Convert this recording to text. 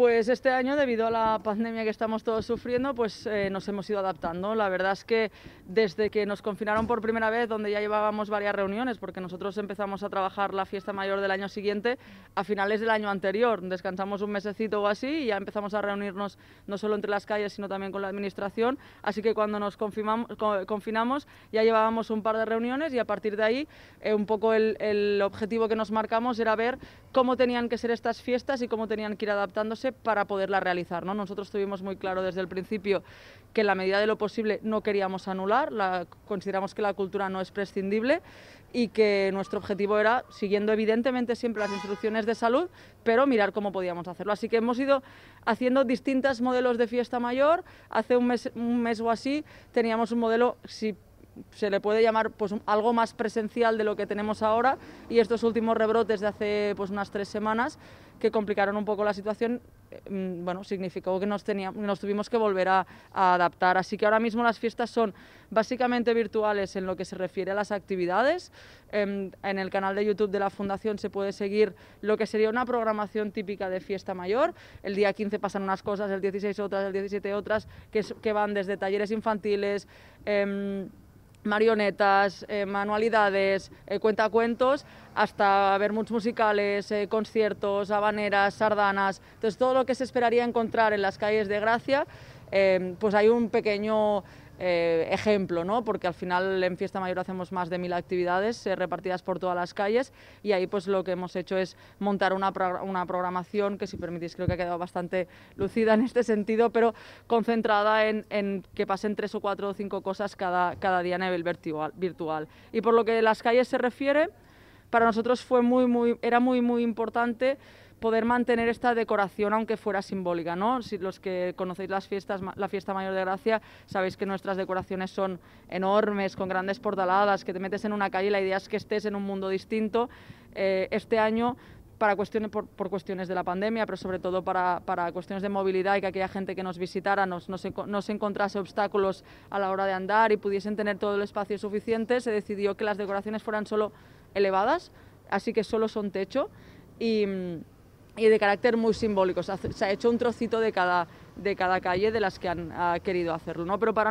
Pues este año, debido a la pandemia que estamos todos sufriendo, pues eh, nos hemos ido adaptando. La verdad es que desde que nos confinaron por primera vez, donde ya llevábamos varias reuniones, porque nosotros empezamos a trabajar la fiesta mayor del año siguiente, a finales del año anterior, descansamos un mesecito o así y ya empezamos a reunirnos no solo entre las calles, sino también con la administración. Así que cuando nos confinamos ya llevábamos un par de reuniones y a partir de ahí eh, un poco el objetivo que nos marcamos era ver cómo tenían que ser estas fiestas y cómo tenían que ir adaptándose para poderla realizar. ¿no? Nosotros tuvimos muy claro desde el principio que en la medida de lo posible no queríamos anular, consideramos que la cultura no es prescindible y que nuestro objetivo era, siguiendo evidentemente siempre las instrucciones de salud, pero mirar cómo podíamos hacerlo. Así que hemos ido haciendo distintos modelos de fiesta mayor. Hace un mes, un mes o así teníamos un modelo, si se le puede llamar pues, algo más presencial de lo que tenemos ahora y estos últimos rebrotes de hace pues, unas tres semanas que complicaron un poco la situación, eh, mm, bueno, significó que nos, teníamos, nos tuvimos que volver a, adaptar. Así que ahora mismo las fiestas son básicamente virtuales en lo que se refiere a las actividades. Em, en, el canal de YouTube de la Fundación se puede seguir lo que sería una programación típica de fiesta mayor. El día 15 pasan unas cosas, el 16 otras, el 17 otras, que, que van desde talleres infantiles. Em, marionetas, eh, manualidades, eh, cuentacuentos, hasta ver muchos musicales, eh, conciertos, habaneras, sardanas. Entonces, todo lo que se esperaría encontrar en las calles de Gracia, pues hay un pequeño eh, ejemplo, ¿no? porque al final en Fiesta Mayor hacemos más de mil actividades eh, repartidas por todas las calles y ahí pues lo que hemos hecho es montar una, programación que si permitís creo que ha quedado bastante lucida en este sentido, pero concentrada en, que pasen tres o cuatro o cinco cosas cada, cada día a nivel virtual, virtual. Y por lo que las calles se refiere, para nosotros fue muy, muy, era muy, muy importante poder mantener esta decoración aunque fuera simbólica, ¿no? Si los que conocéis las fiestas, la fiesta mayor de Gracia, sabéis que nuestras decoraciones son enormes, con grandes portaladas, que te metes en una calle y la idea es que estés en un mundo distinto. Eh, este año para cuestiones, por, cuestiones de la pandemia, pero sobre todo para, cuestiones de movilidad y que aquella gente que nos visitara nos, se nos, encontrase obstáculos a la hora de andar y pudiesen tener todo el espacio suficiente, se decidió que las decoraciones fueran solo elevadas, así que solo son techo y, de carácter muy simbólico. Se ha, se ha, hecho un trocito de cada, de cada calle de las que han querido hacerlo. ¿no? Pero para